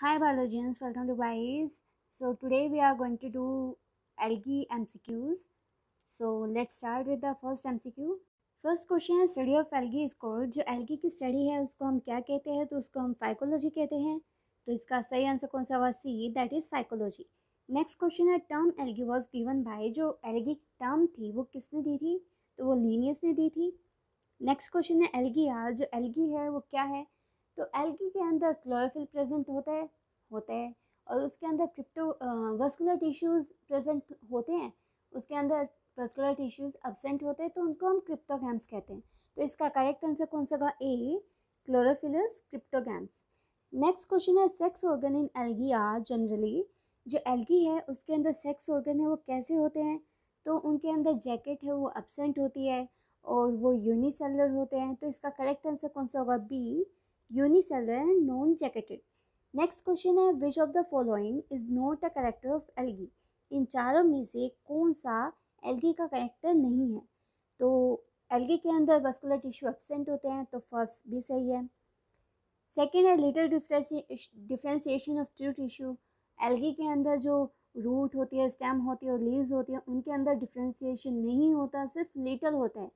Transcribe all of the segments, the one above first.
Hi biologians, welcome to Bias. So today we are going to do algae MCQs. So let's start with the first MCQ. First question है study of algae is called जो algae की study है उसको हम क्या कहते हैं तो उसको हम फाइकोलॉजी कहते हैं तो इसका सही आंसर कौन सा हुआ C that is phycology next question है term algae was given by जो एल्गी की टर्म थी वो किसने दी थी तो वो लीनियस ने दी थी नेक्स्ट क्वेश्चन है एल्गी आर जो एल्गी है वो क्या है तो एल्गी के अंदर क्लोरोफिल प्रेजेंट होता है होता है और उसके अंदर क्रिप्टो वस्कुलर टिश्यूज़ प्रेजेंट होते हैं उसके अंदर वस्कुलर टिश्यूज़ एबसेंट होते हैं तो उनको हम क्रिप्टोगैम्स कहते हैं तो इसका करेक्ट आंसर कौन सा होगा A chlorophyllous cryptogams next question है sex organ in algae are generally जो एल्गी है उसके अंदर सेक्स ऑर्गन है वो कैसे होते हैं तो उनके अंदर जैकेट है वो एबसेंट होती है और वो यूनिसेलर होते हैं तो इसका करेक्ट आंसर कौन सा होगा B unicellular and non jacketed next question है which of the following is not a character of algae इन चारों में से कौन सा एलगी का करेक्टर नहीं है तो एलगी के अंदर वस्कुलर टिश्यू एबसेंट होते हैं तो फर्स्ट भी सही है सेकेंड है little differentiation of true tissue algae के अंदर जो रूट होती है स्टेम होती है और लीव्स होती हैं उनके अंदर डिफ्रेंसीशन नहीं होता सिर्फ लिटल होता है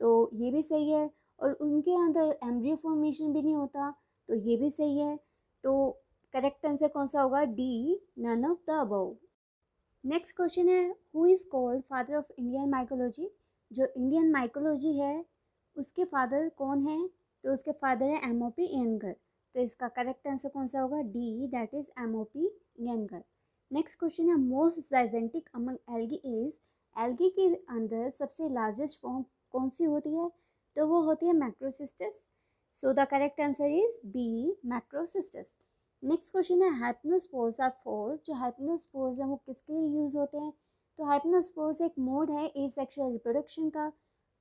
तो ये भी सही है और उनके अंदर एम्ब्रियो फॉर्मेशन भी नहीं होता तो ये भी सही है तो करेक्ट आंसर कौन सा होगा D none of the above next question है who is called father of Indian mycology जो इंडियन माइकोलॉजी है उसके फादर कौन है तो उसके फादर है एम ओ पी एनगर तो इसका करेक्ट आंसर कौन सा होगा D that is M O P Iyengar next question है most gigantic among algae is algae के अंदर सबसे लार्जेस्ट फॉर्म कौन सी होती है तो वो होती है Macrocystis so the correct answer is B Macrocystis next question है हाइपनोस्पोर्स आर फोर जो हाइपनोस्पोर्स हैं वो किसके लिए यूज़ होते हैं तो हाइपनोस्पोर्स एक मोड है ए सेक्शुअल रिप्रोडक्शन का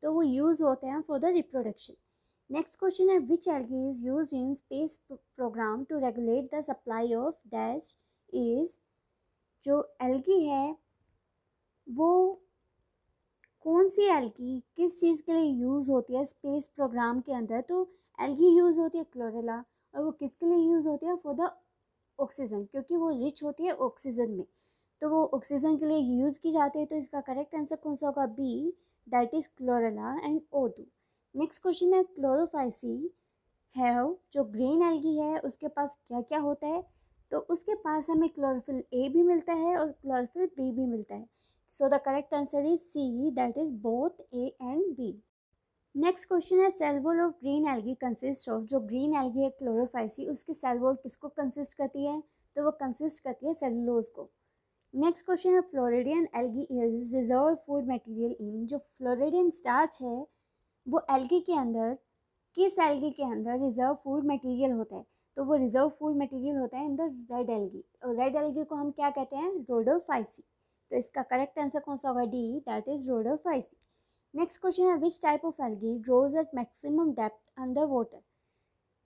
तो वो यूज़ होते हैं for the reproduction next question है which algae is use in space program to regulate the supply of dash is जो एलगी है वो कौन सी एल्गी किस चीज़ के लिए यूज़ होती है स्पेस प्रोग्राम के अंदर तो एल्गी यूज़ होती है क्लोरेला और वो किसके लिए यूज़ होती है फॉर द ऑक्सीजन क्योंकि वो रिच होती है ऑक्सीजन में तो वो ऑक्सीजन के लिए यूज़ की जाती है तो इसका करेक्ट आंसर कौन सा होगा B that is Chlorella and O two next question है क्लोरोफाइसी है जो ग्रीन एल्गी है उसके पास क्या क्या होता है तो उसके पास हमें क्लोरोफिल ए भी मिलता है और क्लोरोफिल बी भी मिलता है so the correct answer is C that is both A and B next question है cell wall of green algae consist of जो ग्रीन एल्गी है क्लोरोफाइसी उसकी सेल वॉल किसको कंसिस्ट करती है तो वो कंसिस्ट करती है सेलुलोज को नेक्स्ट क्वेश्चन है Floridean algae is reserve food material in जो फ्लोरिडियन स्टार्च है वो एल्गी के अंदर किस एल्गी के अंदर रिजर्व फूड मटेरियल होता है तो वो रिजर्व फूड मटेरियल होता है इन द रेड एल्गी और रेड एल्गी को हम क्या कहते हैं रोडोफाइसी तो इसका करेक्ट आंसर कौन सा होगा D that is Rhodophyceae next question है which type of algae grows at maximum depth under water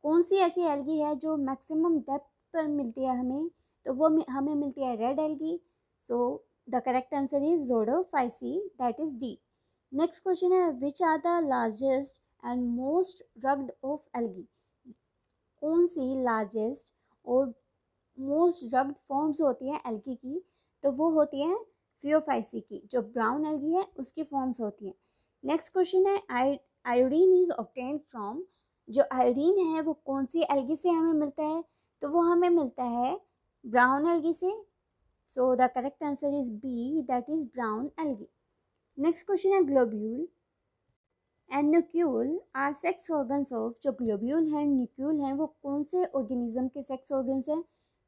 कौन सी ऐसी एलगी है जो मैक्सिमम डेप्थ पर मिलती है हमें तो वो हमें मिलती है red algae so the correct answer is Rhodophyceae that is D next question है which are the largest and most rugged of algae कौन सी लार्जेस्ट और मोस्ट रग्ड फॉर्म्स होती हैं एलगी की तो वो होती हैं फियोफाइसी की जो ब्राउन एल्गी है उसकी फॉर्म्स होती हैं नेक्स्ट क्वेश्चन है आयोडीन इज ऑप्टेन फ्रॉम जो आयोडीन है वो कौन सी एल्गी से हमें मिलता है तो वो हमें मिलता है ब्राउन एल्गी से so the correct answer is B that is brown algae next question है globule and nucule are sex organs of जो ग्लोब्यूल हैं न्यूक्यूल हैं वो कौन से ऑर्गेनिज्म के सेक्स ऑर्गन्स हैं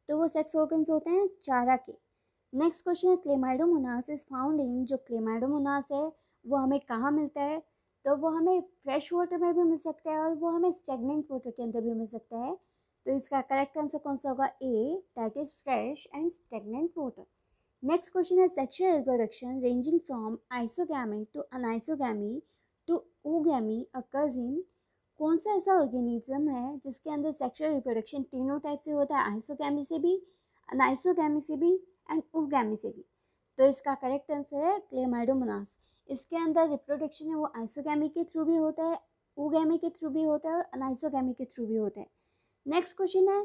तो वो सेक्स ऑर्गन्स होते हैं चारा के नेक्स्ट क्वेश्चन है क्लेमाइडोमोनास इज फाउंड इन जो क्लेमाइडोमोनास है वो हमें कहाँ मिलता है तो वो हमें फ्रेश वाटर में भी मिल सकता है और वो हमें स्टेगनेंट वाटर के अंदर भी मिल सकता है तो इसका करेक्ट आंसर कौन सा होगा A that is fresh and stagnant water next question है sexual reproduction ranging from isogamy to anisogamy to oogamy occurs in कौन सा ऐसा ऑर्गेनिज्म है जिसके अंदर सेक्शुअल रिप्रोडक्शन तीनों टाइप से होता है आइसोगैमी से भी अनाइसोगैमी से भी एंड ओगामी से भी तो इसका करेक्ट आंसर है क्लेमाइडोमोनास इसके अंदर रिप्रोडक्शन है वो आइसोगैमी के थ्रू भी होता है ओगैमी के थ्रू भी होता है और अनाइसोगैमी के थ्रू भी होता है नेक्स्ट क्वेश्चन है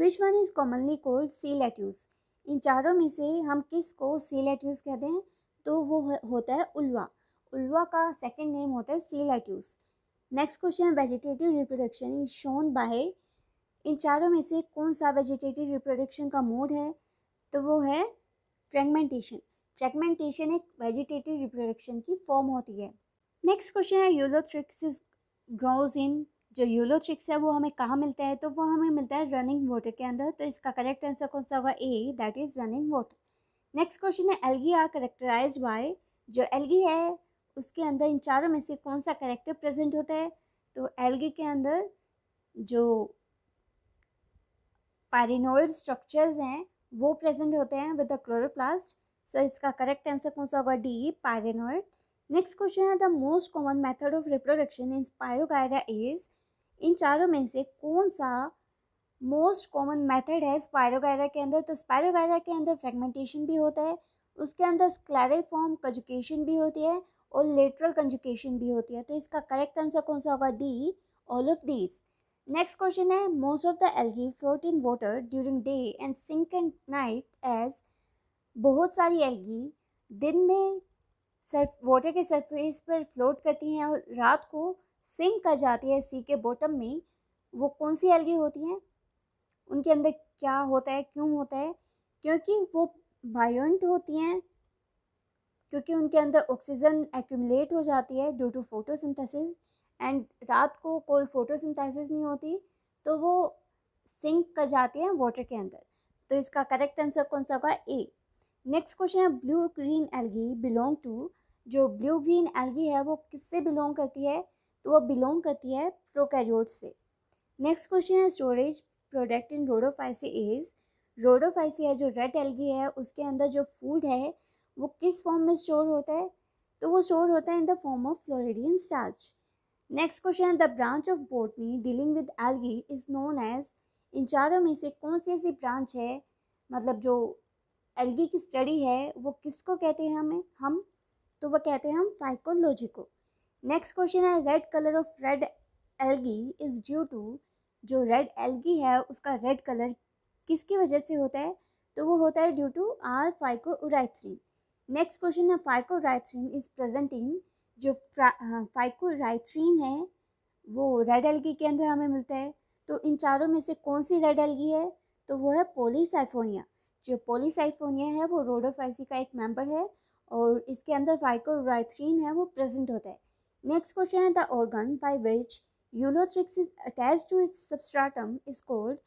which one is commonly called sea lettuce इन चारों में से हम किस को सी लेट्यूस कहते हैं तो वो होता है उल्वा उल्वा का सेकेंड नेम होता है सी लेट्यूस नेक्स्ट क्वेश्चन है vegetative reproduction is shown by इन चारों में से कौन सा वेजिटेटिव रिप्रोडक्शन का मोड है तो वो है फ्रेगमेंटेशन फ्रेगमेंटेशन एक वेजिटेटिव रिप्रोडक्शन की फॉर्म होती है नेक्स्ट क्वेश्चन है यूलोथ्रिक्स ग्रोज इन जो यूलोथ्रिक्स है वो हमें कहाँ मिलता है तो वो हमें मिलता है रनिंग वाटर के अंदर तो इसका करेक्ट आंसर कौन सा होगा A that is running water next question है एलगी आर करेक्टराइज बाय जो एलगी है उसके अंदर इन चारों में से कौन सा करेक्टर प्रेजेंट होता है तो एलगी के अंदर जो पैरिनोइड स्ट्रक्चर्स हैं वो प्रेजेंट होते हैं विद द क्लोरोप्लास्ट सो इसका करेक्ट आंसर कौन सा होगा डी पायरेनोइड नेक्स्ट क्वेश्चन है the most common method of reproduction in Spirogyra is इन चारों में से कौन सा मोस्ट कॉमन मेथड है स्पायरोगायरा के अंदर तो स्पायरोगायरा के अंदर फ्रेगमेंटेशन भी होता है उसके अंदर स्क्लेरिफॉर्म कंजुकेशन भी होती है और लेटरल कंजुकेशन भी होती है तो इसका करेक्ट आंसर कौन सा होगा D all of these next question है most of the algae float in water during day and sink and night as बहुत सारी एल्गी दिन में सर्फ वाटर के सरफेस पर फ्लोट करती हैं और रात को सिंक कर जाती है सी के बॉटम में वो कौन सी एल्गी होती हैं उनके अंदर क्या होता है क्यों होता है क्योंकि वो वायोंट होती हैं क्योंकि उनके अंदर ऑक्सीजन एक्यूमलेट हो जाती है ड्यू टू फोटोसिंथेसिस एंड रात को कोई फोटोसिंथेसिस नहीं होती तो वो सिंक कर जाती हैं वाटर के अंदर तो इसका करेक्ट आंसर कौन सा होगा ए नेक्स्ट क्वेश्चन है blue green algae belong to जो ब्लू ग्रीन एलगी है वो किससे बिलोंग करती है तो वो बिलोंग करती है प्रोकैरियोट से नेक्स्ट क्वेश्चन है storage product in Rhodophyceae is Rhodophyceae है जो रेड एलगी है उसके अंदर जो फूड है वो किस फॉर्म में स्टोर होता है तो वो स्टोर होता है in the form of floridean starch next question the branch of botany dealing with algae is known as इन चारों में से कौन सी ऐसी ब्रांच है मतलब जो एल्गी की स्टडी है वो किसको कहते हैं हमें हम तो वह कहते हैं हम फाइकोलॉजी को नेक्स्ट क्वेश्चन है red colour of red algae is due to जो रेड एल्गी है उसका रेड कलर किसकी वजह से होता है तो वो होता है due to R phycoerythrin next question है phycoerythrin is present in जो हाँ, फाइकोराइथ्रीन है वो रेड एल्गी के अंदर हमें मिलता है तो इन चारों में से कौन सी रेड एल्गी है तो वो है पोलीसाइफोनिया जो पोलीसाइफोनिया है वो रोडोफाइसी का एक मेंबर है और इसके अंदर फाइकोराइथ्रीन है वो प्रेजेंट होता है नेक्स्ट क्वेश्चन है the organ by which Ulothrix is attach to its substratum is called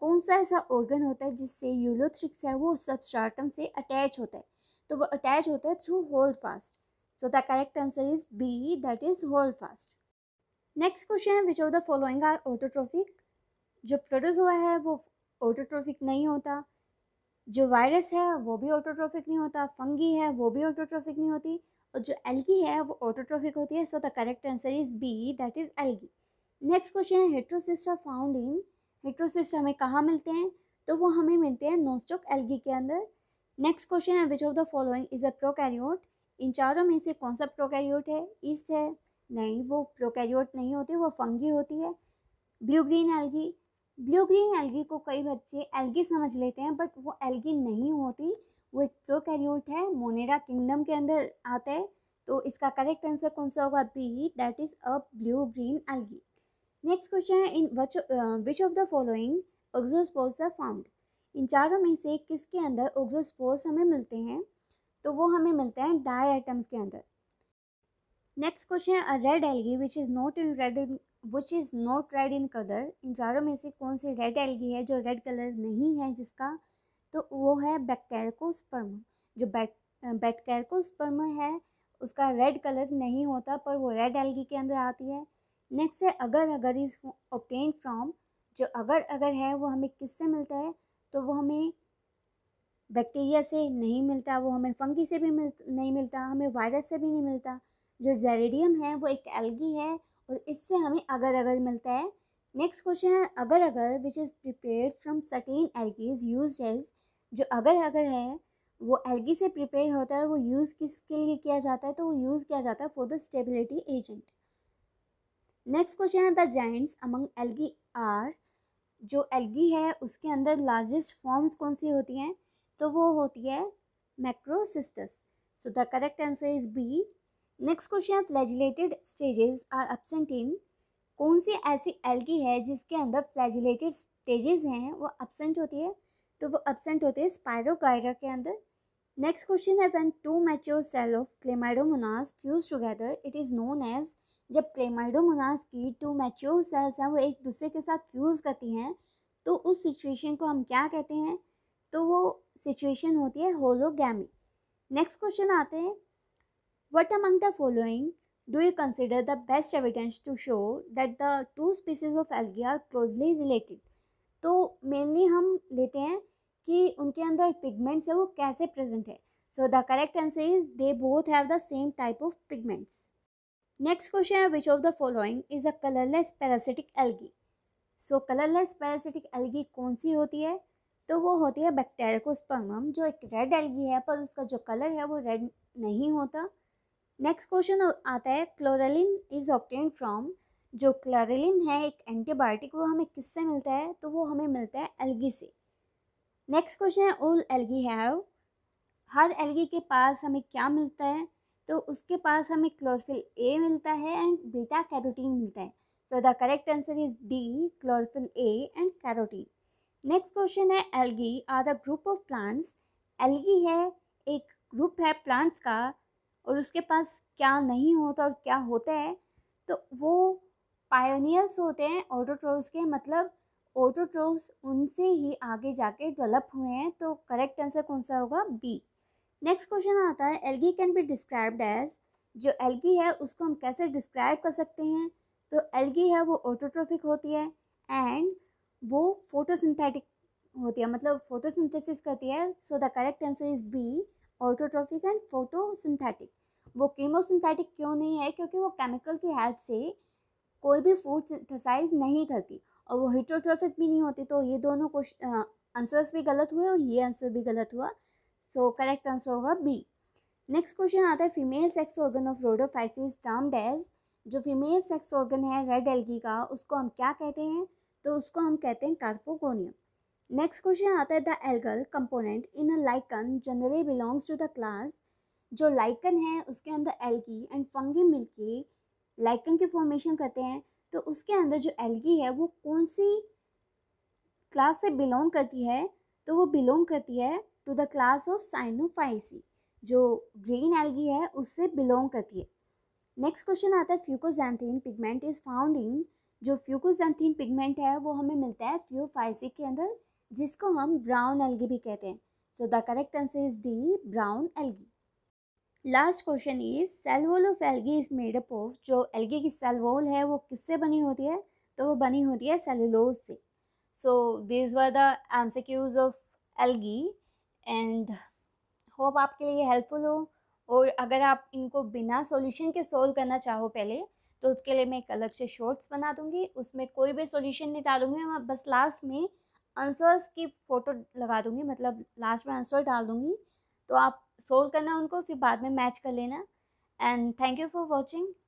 कौन सा ऐसा ऑर्गन होता है जिससे यूलोथ्रिक्स है वो सबस्ट्राटम से अटैच होता है तो वो अटैच होता है through holdfast So the correct answer is B that is holdfast. Next question question which of the following are autotrophic जो प्रोड्यूस हुआ है वो ऑटोट्रॉफिक नहीं होता जो वायरस है वो भी ऑटोट्रॉफिक नहीं होता फंगी है वो भी ऑटोट्रॉफिक नहीं होती और जो एल्गी है वो ऑटोट्रॉफिक होती है so the correct answer is B that is algae next question है हेट्रोसिस्टा फाउंड इन हेट्रोसिस्टा हमें कहाँ मिलते हैं तो वो हमें मिलते हैं नोस्टोक एल्गी के अंदर नेक्स्ट क्वेश्चन है which of the following is a prokaryote इन चारों में से कौन सा प्रोकैरियोट है ईस्ट है नहीं वो प्रोकैरियोट नहीं होते वो फंगी होती है blue green algae blue green algae को कई बच्चे एल्गी समझ लेते हैं बट वो एल्गी नहीं होती वो एक प्रोकैरियोट है मोनेरा किंगडम के अंदर आता है तो इसका करेक्ट आंसर कौन सा होगा B that is a blue green algae next question है in which of the following auxospores are found इन चारों में से किसके अंदर ऑक्सोस्पोर्स हमें मिलते हैं तो वो हमें मिलते हैं डाई आइटम्स के अंदर नेक्स्ट क्वेश्चन है red algae which is not in red in which is not red in colour इन चारों में से कौन सी रेड एलगी है जो रेड कलर नहीं है जिसका तो वो है बैक्टेरकोस्पर्म जो बैक बैक्टेरकोस्पर्म है उसका रेड कलर नहीं होता पर वो रेड एलगी के अंदर आती है नेक्स्ट है अगर अगर इज़ ओपेन फ्रॉम जो अगर अगर है वो हमें किससे मिलता है तो वो हमें बैक्टीरिया से नहीं मिलता वो हमें फंगी से भी मिल नहीं मिलता हमें वायरस से भी नहीं मिलता जो जेरेडियम है वो एक एल्गी है और इससे हमें अगर अगर मिलता है नेक्स्ट क्वेश्चन है agar agar which is prepare from certain algaes use as जो अगर अगर है वो एल्गी से प्रिपेयर होता है वो यूज़ किसके लिए किया जाता है तो वो यूज़ किया जाता है for the stability agent next question है the giants among algae are जो एल्गी है उसके अंदर लार्जेस्ट फॉर्म्स कौन सी होती हैं तो वो होती है Macrocystis so the correct answer is B next question flagellated stages are absent in कौन सी ऐसी एल्गी है जिसके अंदर फ्लैजिलेटेड स्टेजेस हैं वो एबसेंट होती है तो वो एबसेंट होते हैं स्पायरोगायरा के अंदर नेक्स्ट क्वेश्चन है when two mature cell of Chlamydomonas fuse together it is known as जब क्लेमाइडोमोनास की टू मैच्योर सेल्स हैं वो एक दूसरे के साथ फ्यूज़ करती हैं तो उस सिचुएशन को हम क्या कहते हैं तो वो सिचुएशन होती है होलोगैमी नेक्स्ट क्वेश्चन आते हैं what among the following do you consider the best evidence to show that the two species of algae are closely related तो मेनली हम लेते हैं कि उनके अंदर पिगमेंट्स है वो कैसे प्रेजेंट है so the correct answer is they both have the same type of pigments next question है which of the following is a colourless parasitic algae so colourless parasitic algae कौन सी होती है तो वो होती है बैक्टेरिया को स्पर्मम जो एक रेड एल्गी है पर उसका जो कलर है वो रेड नहीं होता नेक्स्ट क्वेश्चन आता है क्लोरेलिन इज़ ऑप्टेन फ्रॉम जो क्लोरेलिन है एक एंटीबायोटिक वो हमें किससे मिलता है तो वो हमें मिलता है एल्गी से नेक्स्ट क्वेश्चन है ओल एल्गी हैव हर एल्गी के पास हमें क्या मिलता है तो उसके पास हमें क्लोरोफिल ए मिलता है एंड बीटा कैरोटीन मिलता है so the correct answer is D chlorophyll A and carotene next question है algae are the group of plants algae है एक ग्रुप है प्लांट्स का और उसके पास क्या नहीं होता और क्या होता है तो वो पायोनियर्स होते हैं ऑटोट्रोव्स के मतलब ऑटोट्रोव्स उनसे ही आगे जाके डेवलप हुए हैं तो करेक्ट आंसर कौन सा होगा बी नेक्स्ट क्वेश्चन आता है algae can be described as जो एल्गी है उसको हम कैसे डिस्क्राइब कर सकते हैं तो एल्गी है वो ऑटोट्रोफिक होती है एंड वो फोटोसिंथेटिक होती है मतलब फोटोसिंथेसिस करती है so the correct answer is B autotrophic and photosynthetic वो कीमोसिंथेटिक क्यों नहीं है क्योंकि वो केमिकल की हेल्प से कोई भी फूड सिंथेसाइज नहीं करती और वो हिटोट्रॉफिक भी नहीं होती तो ये दोनों क्वेश्चन आंसर्स भी गलत हुए और ये आंसर भी गलत हुआ सो करेक्ट आंसर होगा बी नेक्स्ट क्वेश्चन आता है female sex organ of Rhodophyceae termed as जो फीमेल सेक्स ऑर्गन है रेड एल्गी का उसको हम क्या कहते हैं तो उसको हम कहते हैं कार्पोगोनियम नेक्स्ट क्वेश्चन आता है the algal component in a lichen generally belongs to the class जो लाइकन है उसके अंदर एल्गी एंड फंगी मिलके लाइकन की फॉर्मेशन करते हैं तो उसके अंदर जो एल्गी है वो कौन सी क्लास से बिलोंग करती है तो वो बिलोंग करती है to the class of Cyanophyceae जो ग्रीन एल्गी है उससे बिलोंग करती है नेक्स्ट क्वेश्चन आता है fucoxanthin pigment is found in जो फ्यूकोजैंथीन पिगमेंट है वो हमें मिलता है फ्यूफाइसिक के अंदर जिसको हम ब्राउन एल्गी भी कहते हैं so the correct answer is D brown algae last question is cell wall of algae is made up of जो एल्गी की सेल वॉल है वो किससे बनी होती है तो वो बनी होती है सेलुलोज से so these were the quiz of algae and hope आपके लिए हेल्पफुल हो और अगर आप इनको बिना सॉल्यूशन के सोल्व करना चाहो पहले तो उसके लिए मैं एक अलग से शॉर्ट्स बना दूँगी उसमें कोई भी सॉल्यूशन नहीं डालूँगी मैं बस लास्ट में आंसर्स की फ़ोटो लगा दूँगी मतलब लास्ट में आंसर डाल दूँगी तो आप सोल्व करना उनको फिर बाद में मैच कर लेना and thank you for watching